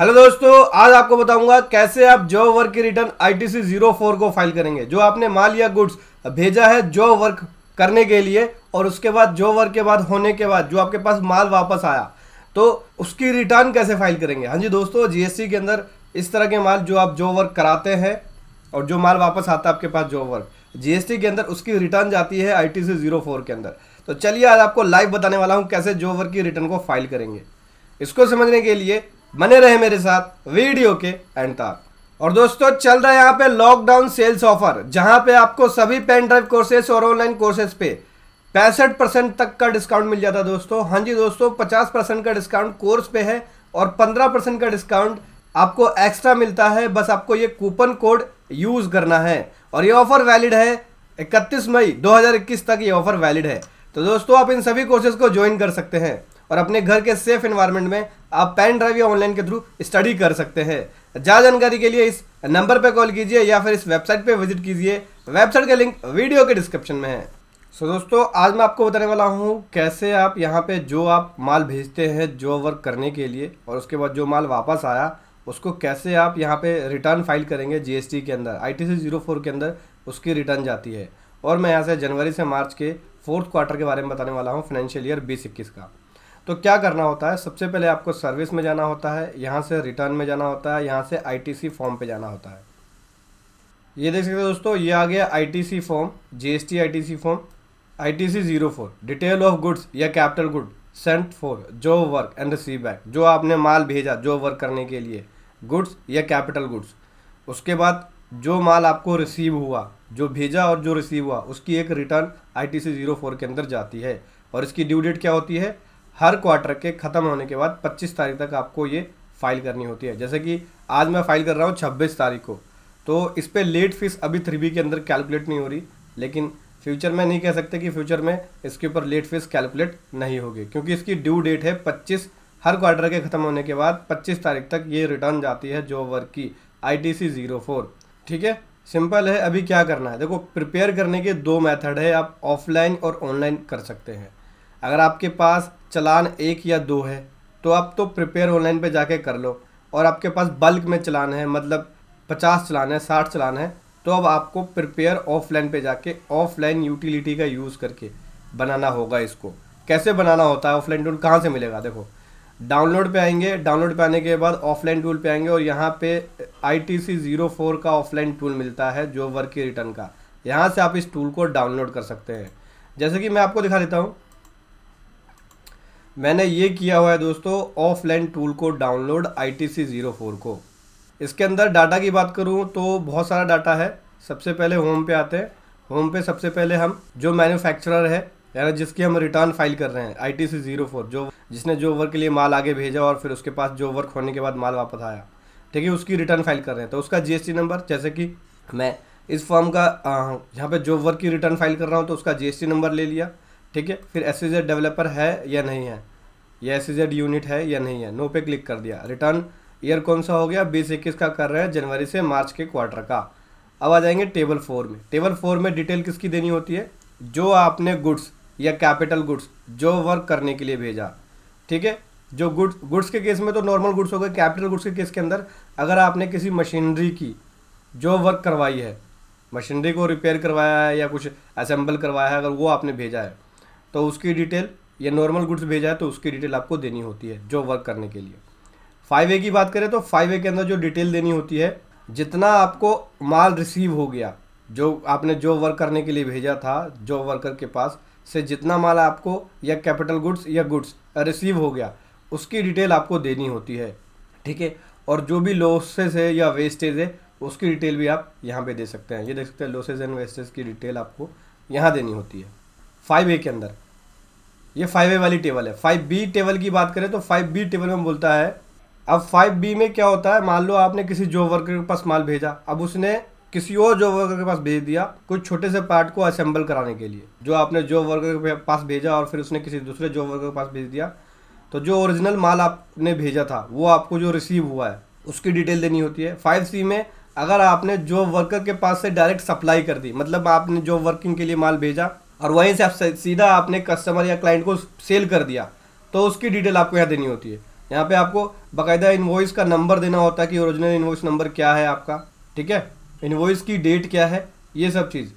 hello दोस्तों आज आपको बताऊंगा कैसे आप जॉब वर्क की रिटर्न आईटीसी 04 को फाइल करेंगे जो आपने माल या गुड्स भेजा है जॉब वर्क करने के लिए और उसके बाद जॉब वर्क के बाद होने के बाद जो आपके पास माल वापस आया तो उसकी रिटर्न कैसे फाइल करेंगे हाँ जी दोस्तों जीएसटी के अंदर इस तरह के माल जो आप जॉब वर्क कराते हैं और जो माल वापस आता है आपके पास जॉब वर्क जीएसटी के अंदर उसकी रिटर्न जाती है आई टी के अंदर तो चलिए आज आपको लाइव बताने वाला हूँ कैसे जॉब वर्क की रिटर्न को फाइल करेंगे इसको समझने के लिए बने रहे मेरे साथ वीडियो के एंड तक और दोस्तों चल रहा है यहाँ पे लॉकडाउन सेल्स ऑफर जहाँ पे आपको सभी पेन ड्राइव कोर्सेस और ऑनलाइन कोर्सेज पे पैंसठ परसेंट तक का डिस्काउंट मिल जाता है दोस्तों हाँ जी दोस्तों पचास परसेंट का डिस्काउंट कोर्स पे है और पंद्रह परसेंट का डिस्काउंट आपको एक्स्ट्रा मिलता है बस आपको ये कूपन कोड यूज़ करना है और ये ऑफ़र वैलिड है इकतीस मई दो तक ये ऑफ़र वैलिड है तो दोस्तों आप इन सभी कोर्सेज को ज्वाइन कर सकते हैं और अपने घर के सेफ एनवायरनमेंट में आप पेन ड्राइव या ऑनलाइन के थ्रू स्टडी कर सकते हैं ज़्यादा जानकारी के लिए इस नंबर पर कॉल कीजिए या फिर इस वेबसाइट पर विजिट कीजिए वेबसाइट का लिंक वीडियो के डिस्क्रिप्शन में है सो so, दोस्तों आज मैं आपको बताने वाला हूँ कैसे आप यहाँ पे जो आप माल भेजते हैं जो वर्क करने के लिए और उसके बाद जो माल वापस आया उसको कैसे आप यहाँ पे रिटर्न फाइल करेंगे जीएसटी के अंदर आईटीसी जीरो फोर के अंदर उसकी रिटर्न जाती है और मैं यहाँ से जनवरी से मार्च के फोर्थ क्वार्टर के बारे में बताने वाला हूँ फाइनेंशियल ईयर बीस का तो क्या करना होता है सबसे पहले आपको सर्विस में जाना होता है यहाँ से रिटर्न में जाना होता है यहाँ से आईटीसी फॉर्म पे जाना होता है ये देख सकते हो दोस्तों ये आ गया ITC form GST ITC form ITC zero four detail of goods या capital good sent for job work and सी बैक जो आपने माल भेजा जो वर्क करने के लिए गुड्स या कैपिटल गुड्स उसके बाद जो माल आपको रिसीव हुआ जो भेजा और जो रिसीव हुआ उसकी एक return I T C zero four के अंदर जाती है और इसकी ड्यू डेट क्या होती है हर क्वार्टर के ख़त्म होने के बाद 25 तारीख तक आपको ये फाइल करनी होती है जैसे कि आज मैं फाइल कर रहा हूँ 26 तारीख को तो इस पर लेट फीस अभी थ्री बी के अंदर कैलकुलेट नहीं हो रही लेकिन फ्यूचर में नहीं कह सकते कि फ्यूचर में इसके ऊपर लेट फीस कैलकुलेट नहीं होगी क्योंकि इसकी ड्यू डेट है पच्चीस हर क्वार्टर के ख़त्म होने के बाद 25 तारीख तक ये रिटर्न जाती है जॉब वर्क की I T C zero four ठीक है सिंपल है अभी क्या करना है देखो प्रिपेयर करने के दो मेथड है आप ऑफलाइन और ऑनलाइन कर सकते हैं अगर आपके पास चलान एक या दो है तो आप तो प्रिपेयर ऑनलाइन पे जाके कर लो और आपके पास बल्क में चलान है मतलब पचास चलान है साठ चलान है तो अब आपको प्रिपेयर ऑफलाइन पे जाके ऑफलाइन यूटिलिटी का यूज़ करके बनाना होगा इसको कैसे बनाना होता है ऑफलाइन टूल कहाँ से मिलेगा देखो डाउनलोड पे आएंगे डाउनलोड पे आने के बाद ऑफलाइन टूल पे आएंगे और यहाँ पे I T C zero four का ऑफलाइन टूल मिलता है जो वर्क के रिटर्न का यहाँ से आप इस टूल को डाउनलोड कर सकते हैं जैसे कि मैं आपको दिखा देता हूँ मैंने ये किया हुआ है दोस्तों ऑफलाइन टूल को download I T C zero four को इसके अंदर डाटा की बात करूँ तो बहुत सारा डाटा है सबसे पहले होम पे आते हैं होम पे सबसे पहले हम जो मैन्युफैक्चरर है यानी जिसकी हम रिटर्न फाइल कर रहे हैं I T C zero four जो जिसने जो वर्क के लिए माल आगे भेजा और फिर उसके पास जो वर्क होने के बाद माल वापस आया ठीक है उसकी रिटर्न फाइल कर रहे हैं तो उसका जी नंबर जैसे कि मैं इस फॉर्म का यहाँ पे जो वर्क की रिटर्न फाइल कर रहा हूँ तो उसका जी नंबर ले लिया ठीक है फिर एस डेवलपर है या नहीं है या एस यूनिट है या नहीं है नो पे क्लिक कर दिया रिटर्न ईयर कौन सा हो गया बीस इक्कीस का कर रहे हैं जनवरी से मार्च के क्वार्टर का अब आ जाएंगे टेबल फोर में टेबल फोर में डिटेल किसकी देनी होती है जो आपने गुड्स या कैपिटल गुड्स जो वर्क करने के लिए भेजा ठीक है जो गुड्स गुड्स के केस में तो नॉर्मल गुड्स हो गए कैपिटल गुड्स के केस के अंदर अगर आपने किसी मशीनरी की जो वर्क करवाई है मशीनरी को रिपेयर करवाया है या कुछ असेंबल करवाया है अगर वो आपने भेजा है तो उसकी डिटेल या नॉर्मल गुड्स भेजा है तो उसकी डिटेल आपको देनी होती है जो वर्क करने के लिए फाइव ए की बात करें तो फाइव ए के अंदर जो डिटेल देनी होती है जितना आपको माल रिसीव हो गया जो आपने जो वर्क करने के लिए भेजा था जो वर्कर के पास से जितना माल आपको या कैपिटल गुड्स या गुड्स रिसीव हो गया उसकी डिटेल आपको देनी होती है ठीक है और जो भी लॉसेज है या वेस्टेज है उसकी डिटेल भी आप यहाँ पे दे सकते हैं ये देख सकते हैं लॉसेज एंड वेस्टेज की डिटेल आपको यहाँ देनी होती है फाइव ए के अंदर ये फाइव ए वाली टेबल है फाइव बी टेबल की बात करें तो फाइव बी टेबल में बोलता है अब फाइव बी में क्या होता है मान लो आपने किसी जॉब वर्कर के पास माल भेजा अब उसने किसी और जॉब वर्कर के पास भेज दिया कुछ छोटे से पार्ट को असेंबल कराने के लिए जो आपने जॉब वर्कर के पास भेजा और फिर उसने किसी दूसरे जॉब वर्कर के पास भेज दिया तो जो ओरिजिनल माल आपने भेजा था वो आपको जो रिसीव हुआ है उसकी डिटेल देनी होती है फाइव सी में अगर आपने जॉब वर्कर के पास से डायरेक्ट सप्लाई कर दी मतलब आपने जॉब वर्किंग के लिए माल भेजा और वहीं से आप सीधा आपने कस्टमर या क्लाइंट को सेल कर दिया तो उसकी डिटेल आपको यहाँ देनी होती है यहाँ पे आपको बाकायदा इन्वॉइस का नंबर देना होता है कि ओरिजिनल इन्वॉइस नंबर क्या है आपका ठीक है इन्वॉइस की डेट क्या है ये सब चीज़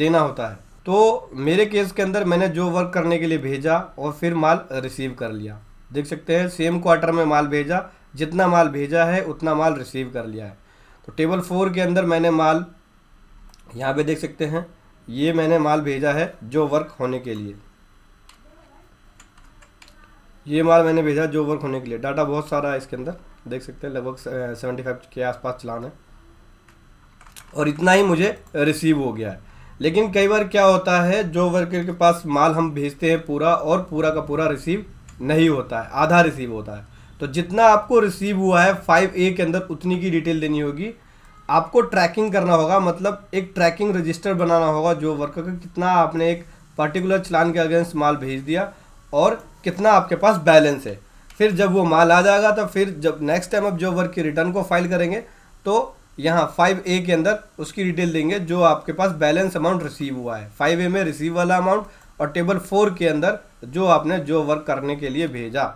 देना होता है तो मेरे केस के अंदर मैंने जो वर्क करने के लिए भेजा और फिर माल रिसीव कर लिया देख सकते हैं सेम क्वार्टर में माल भेजा जितना माल भेजा है उतना माल रिसीव कर लिया है तो टेबल फोर के अंदर मैंने माल यहाँ पे देख सकते हैं ये मैंने माल भेजा है जो वर्क होने के लिए ये माल मैंने भेजा जो वर्क होने के लिए डाटा बहुत सारा है इसके अंदर देख सकते हैं लगभग सेवेंटी फाइव के आसपास चलान है और इतना ही मुझे रिसीव हो गया है लेकिन कई बार क्या होता है जो वर्कर के पास माल हम भेजते हैं पूरा और पूरा का पूरा रिसीव नहीं होता है आधा रिसीव होता है तो जितना आपको रिसीव हुआ है फाइव ए के अंदर उतनी की डिटेल देनी होगी आपको ट्रैकिंग करना होगा मतलब एक ट्रैकिंग रजिस्टर बनाना होगा जो वर्कर का कितना आपने एक पर्टिकुलर चलान के अगेंस्ट माल भेज दिया और कितना आपके पास बैलेंस है फिर जब वो माल आ जाएगा तो फिर जब नेक्स्ट टाइम आप जॉब वर्क की रिटर्न को फाइल करेंगे तो यहाँ फाइव ए के अंदर उसकी डिटेल देंगे जो आपके पास बैलेंस अमाउंट रिसीव हुआ है फाइव ए में रिसीव वाला अमाउंट और टेबल फोर के अंदर जो आपने जो वर्क करने के लिए भेजा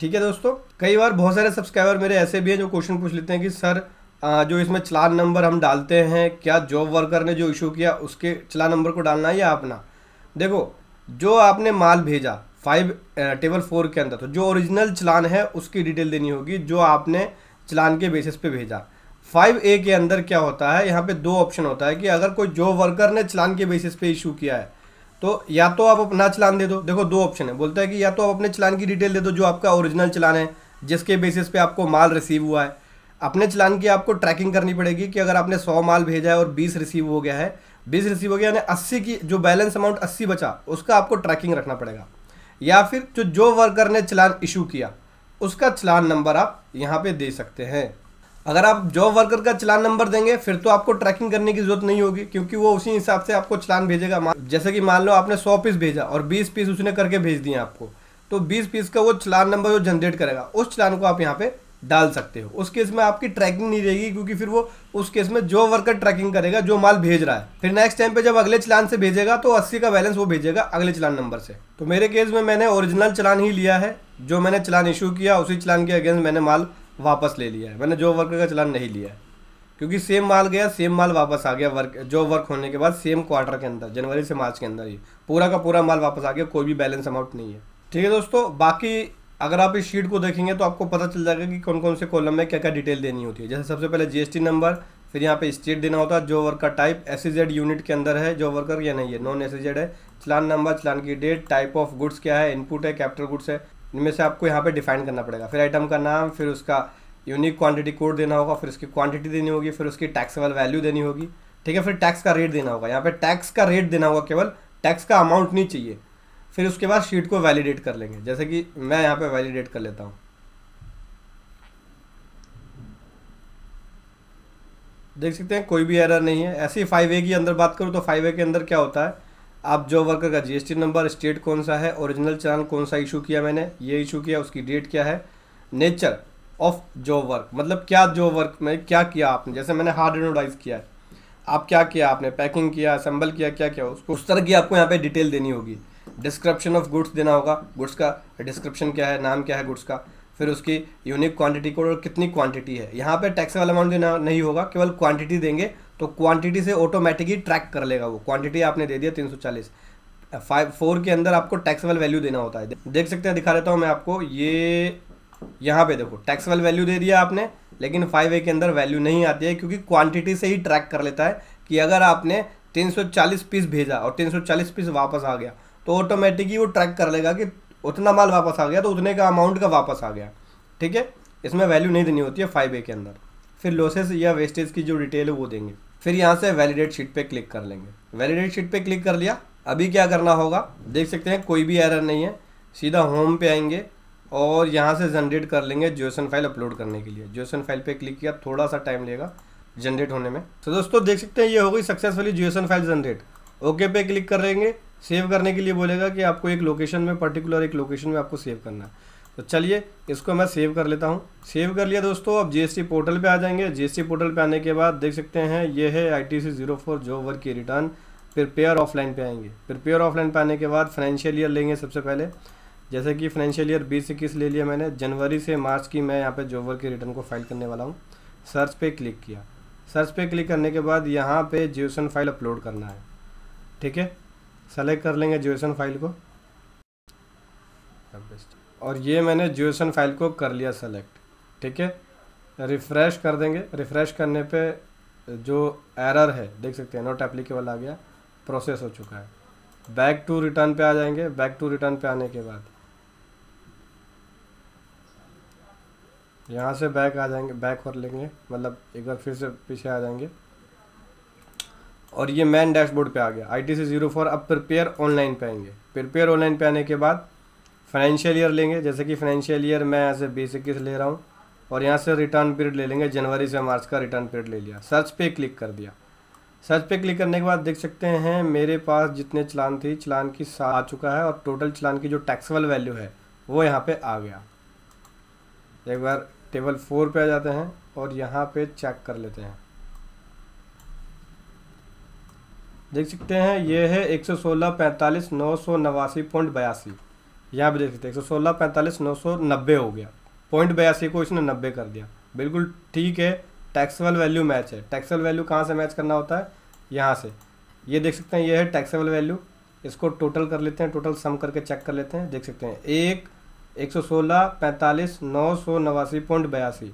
ठीक है दोस्तों कई बार बहुत सारे सब्सक्राइबर मेरे ऐसे भी हैं जो क्वेश्चन पूछ लेते हैं कि सर जो इसमें चलान नंबर हम डालते हैं क्या जॉब वर्कर ने जो इशू किया उसके चलान नंबर को डालना है या अपना देखो जो आपने माल भेजा फाइव टेबल फोर के अंदर तो जो ओरिजिनल चलान है उसकी डिटेल देनी होगी जो आपने चलान के बेसिस पे भेजा फाइव ए के अंदर क्या होता है यहाँ पे दो ऑप्शन होता है कि अगर कोई जॉब वर्कर ने चलान के बेसिस पे इशू किया है तो या तो आप अपना चलान दे दो देखो दो ऑप्शन है बोलता है कि या तो आप अपने चलान की डिटेल दे दो जो आपका ओरिजिनल चलान है जिसके बेसिस पे आपको माल रिसीव हुआ है अपने चलान की आपको ट्रैकिंग करनी पड़ेगी कि अगर आपने सौ माल भेजा है और बीस रिसीव हो गया है बीस रिसीव हो गया यानी अस्सी की जो बैलेंस अमाउंट अस्सी बचा उसका आपको ट्रैकिंग रखना पड़ेगा या फिर जो जो वर्कर ने चलान इशू किया उसका चलान नंबर आप यहाँ पे दे सकते हैं अगर आप जॉब वर्कर का चलान नंबर देंगे फिर तो आपको ट्रैकिंग करने की जरूरत नहीं होगी क्योंकि वो उसी हिसाब से आपको चलान भेजेगा जैसे कि मान लो आपने सौ पीस भेजा और बीस पीस उसने करके भेज दिए आपको तो बीस पीस का वो चलान नंबर जो जनरेट करेगा उस चलान को आप यहाँ पे डाल सकते हो उस केस में आपकी ट्रैकिंग नहीं रहेगी क्योंकि फिर वो उस केस में जो वर्कर ट्रैकिंग करेगा जो माल भेज रहा है फिर नेक्स्ट टाइम पे जब अगले चलान से भेजेगा तो 80 का बैलेंस वो भेजेगा अगले चलान नंबर से तो मेरे केस में मैंने ओरिजिनल चलान ही लिया है जो मैंने चलान इशू किया उसी चलान के अगेंस्ट मैंने माल वापस ले लिया है मैंने जो वर्कर का चलान नहीं लिया है क्योंकि सेम माल गया सेम माल वापस आ गया वर्क जो वर्क होने के बाद सेम क्वार्टर के अंदर जनवरी से मार्च के अंदर ही पूरा का पूरा माल वापस आ गया कोई भी बैलेंस अमाउंट नहीं है ठीक है दोस्तों बाकी अगर आप इस शीट को देखेंगे तो आपको पता चल जाएगा कि कौन कौन से कॉलम में क्या क्या डिटेल देनी होती है जैसे सबसे पहले जीएसटी नंबर फिर यहाँ पे स्टेट देना होता है जो वर्कर टाइप एस यूनिट के अंदर है जो वर्कर या नहीं e है नॉन एस है चलान नंबर चलान की डेट टाइप ऑफ गुड्स क्या है इनपुट है कैपिटल गुड्स है इनमें से आपको यहाँ पर डिफाइन करना पड़ेगा फिर आइटम का नाम फिर उसका यूनिक क्वांटिटी कोड देना होगा फिर उसकी क्वांटिटी देनी होगी फिर उसकी टैक्स वैल्यू देनी होगी ठीक है फिर टैक्स का रेट देना होगा यहाँ पे टैक्स का रेट देना होगा केवल टैक्स का अमाउंट नहीं चाहिए फिर उसके बाद शीट को वैलिडेट कर लेंगे जैसे कि मैं यहाँ पे वैलिडेट कर लेता हूँ देख सकते हैं कोई भी एरर नहीं है ऐसे ही फाइव ए की अंदर बात करूँ तो फाइव ए के अंदर क्या होता है आप जो वर्कर का जीएसटी नंबर स्टेट कौन सा है ओरिजिनल चैनल कौन सा इशू किया मैंने ये इशू किया उसकी डेट क्या है नेचर ऑफ जॉब वर्क मतलब क्या जॉब वर्क में क्या किया आपने जैसे मैंने हार्ड एडवर्टाइज किया है आप क्या किया आपने पैकिंग किया असम्बल किया क्या किया उसको उस तरह की आपको यहाँ पे डिटेल देनी होगी डिस्क्रिप्शन ऑफ गुड्स देना होगा गुड्स का डिस्क्रिप्शन क्या है नाम क्या है गुड्स का फिर उसकी यूनिक क्वांटिटी कोड और कितनी क्वांटिटी है यहाँ पे वाला अमाउंट देना नहीं होगा केवल क्वांटिटी देंगे तो क्वांटिटी से ऑटोमेटिकली ट्रैक कर लेगा वो क्वांटिटी आपने दे दिया तीन सौ चालीस फाइव फोर के अंदर आपको वाल वैल्यू देना होता है देख सकते हैं दिखा देता हूँ मैं आपको ये यहाँ पे देखो वाल वैल्यू दे दिया आपने लेकिन फाइव ए के अंदर वैल्यू नहीं आती है क्योंकि क्वान्टिटी से ही ट्रैक कर लेता है कि अगर आपने चालीस पीस भेजा और चालीस पीस वापस आ गया तो ऑटोमेटिकली वो ट्रैक कर लेगा कि उतना माल वापस आ गया तो उतने का अमाउंट का वापस आ गया ठीक है इसमें वैल्यू नहीं देनी होती है फाइव ए के अंदर फिर लोसेस या वेस्टेज की जो डिटेल है वो देंगे फिर यहाँ से वैलिडेट शीट पे क्लिक कर लेंगे वैलिडेट शीट पे क्लिक कर लिया अभी क्या करना होगा देख सकते हैं कोई भी एरर नहीं है सीधा होम पे आएंगे और यहाँ से जनरेट कर लेंगे जोसन फाइल अपलोड करने के लिए जोसन फाइल पे क्लिक किया थोड़ा सा टाइम लेगा जनरेट होने में तो दोस्तों देख सकते हैं ये होगी successfully JSON file generate okay पे क्लिक करेंगे सेव करने के लिए बोलेगा कि आपको एक लोकेशन में पर्टिकुलर एक लोकेशन में आपको सेव करना है तो चलिए इसको मैं सेव कर लेता हूँ सेव कर लिया दोस्तों अब जीएसटी पोर्टल पे आ जाएंगे जीएसटी पोर्टल पे आने के बाद देख सकते हैं ये है I T C zero four job work की रिटर्न प्रिपेयर ऑफलाइन पे आएंगे प्रिपेयर ऑफलाइन पे आने के बाद फाइनेंशियल ईयर लेंगे सबसे पहले जैसे कि फाइनेंशियल ईयर बीस इक्कीस ले लिया मैंने जनवरी से मार्च की मैं यहाँ पर जॉब वर्क की रिटर्न को फाइल करने वाला हूँ सर्च पर क्लिक किया सर्च पर क्लिक करने के बाद यहाँ पर जियोसन फाइल अपलोड करना है ठीक है सेलेक्ट कर लेंगे जोएसन फाइल को और ये मैंने जोएसन फाइल को कर लिया सेलेक्ट ठीक है रिफ़्रेश कर देंगे रिफ़्रेश करने पे जो एरर है देख सकते हैं नॉट एप्लीकेबल आ गया प्रोसेस हो चुका है बैक टू रिटर्न पे आ जाएंगे बैक टू रिटर्न पे आने के बाद यहाँ से बैक आ जाएंगे बैक कर लेंगे मतलब एक बार फिर से पीछे आ जाएंगे और ये मैन डैशबोर्ड पे आ गया I T C zero four अब प्रिपेयर ऑनलाइन पे आएंगे प्रिपेयर ऑनलाइन पे आने के बाद फाइनेंशियल ईयर लेंगे जैसे कि फाइनेंशियल ईयर मैं ऐसे बीस इक्कीस ले रहा हूँ और यहाँ से रिटर्न पीरियड ले लेंगे जनवरी से मार्च का रिटर्न पीरियड ले लिया सर्च पे क्लिक कर दिया सर्च पे क्लिक करने के बाद देख सकते हैं मेरे पास जितने चलान थी चलान की सा आ चुका है और टोटल चलान की जो टैक्सेबल वैल्यू है वो यहाँ पे आ गया एक बार टेबल फोर पे आ जाते हैं और यहाँ पे चेक कर लेते हैं देख सकते हैं ये है एक सौ सोलह पैंतालीस नौ सौ नवासी पॉइंट बयासी यहाँ पर देख सकते हैं एक सौ सोलह पैंतालीस नौ सौ नब्बे हो गया पॉइंट बयासी को इसने नब्बे कर दिया बिल्कुल ठीक है टैक्सेबल वैल्यू मैच है टैक्सेबल वैल्यू कहाँ से मैच करना होता है यहाँ से ये देख सकते हैं ये है टैक्सेबल वैल्यू इसको टोटल कर लेते हैं टोटल सम करके चेक कर लेते हैं देख सकते हैं एक एक सौ सोलह पैंतालीस नौ सौ नवासी पॉइंट बयासी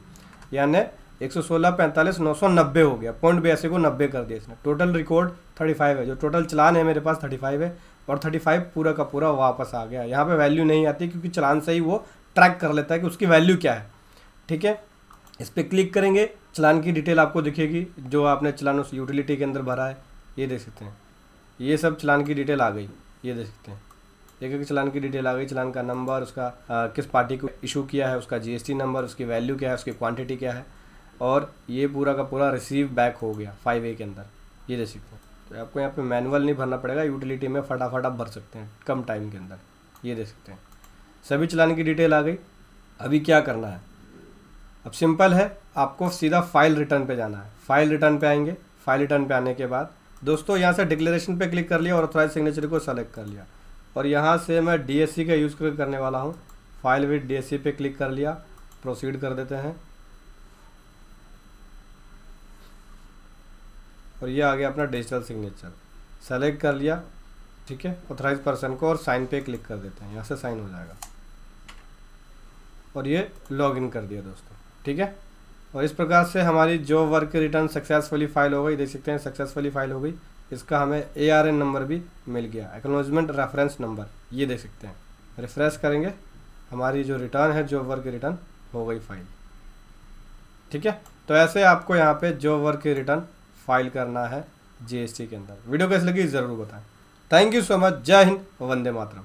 यानी एक सौ सोलह पैंतालीस नौ सौ नब्बे हो गया पॉइंट बयासी को नब्बे कर दिया इसने टोटल रिकॉर्ड थर्टी फाइव है जो टोटल चलान है मेरे पास थर्टी फाइव है और थर्टी फाइव पूरा का पूरा वापस आ गया यहाँ पे वैल्यू नहीं आती क्योंकि चलान से ही वो ट्रैक कर लेता है कि उसकी वैल्यू क्या है ठीक है इस पर क्लिक करेंगे चलान की डिटेल आपको दिखेगी जो आपने चलान उस यूटिलिटी के अंदर भरा है ये देख सकते हैं ये सब चलान की डिटेल आ गई ये देख सकते हैं एक एक चलान की डिटेल आ गई चलान का नंबर उसका आ, किस पार्टी को इशू किया है उसका जीएसटी नंबर उसकी वैल्यू क्या है उसकी क्वांटिटी क्या है और ये पूरा का पूरा रिसीव बैक हो गया फाइव ए के अंदर ये रिसीव हो तो आपको यहाँ पे मैनुअल नहीं भरना पड़ेगा यूटिलिटी में फटाफट आप भर सकते हैं कम टाइम के अंदर ये दे सकते हैं सभी चलाने की डिटेल आ गई अभी क्या करना है अब सिंपल है आपको सीधा फाइल रिटर्न पे जाना है फाइल रिटर्न पे आएंगे फाइल रिटर्न पे आने के बाद दोस्तों यहाँ से डिक्लेरेशन पे क्लिक कर लिया और ऑथोराइज सिग्नेचर को सेलेक्ट कर लिया और यहाँ से मैं डी का यूज़ करने वाला हूँ फाइल विथ डी पे क्लिक कर लिया प्रोसीड कर देते हैं और ये आ गया अपना डिजिटल सिग्नेचर सेलेक्ट कर लिया ठीक है ऑथराइज पर्सन को और साइन पे क्लिक कर देते हैं यहाँ से साइन हो जाएगा और ये लॉगिन कर दिया दोस्तों ठीक है और इस प्रकार से हमारी जो वर्क रिटर्न सक्सेसफुली फाइल हो गई देख सकते हैं सक्सेसफुली फाइल हो गई इसका हमें ए आर एन नंबर भी मिल गया एक्नोलॉजमेंट रेफरेंस नंबर ये देख सकते हैं रिफ्रेश करेंगे हमारी जो रिटर्न है जॉब वर्क रिटर्न हो गई फाइल ठीक है तो ऐसे आपको यहाँ पे जॉब वर्क रिटर्न फाइल करना है जीएसटी के अंदर वीडियो कैसे लगी ज़रूर बताएं थैंक यू सो मच जय हिंद वंदे मातरम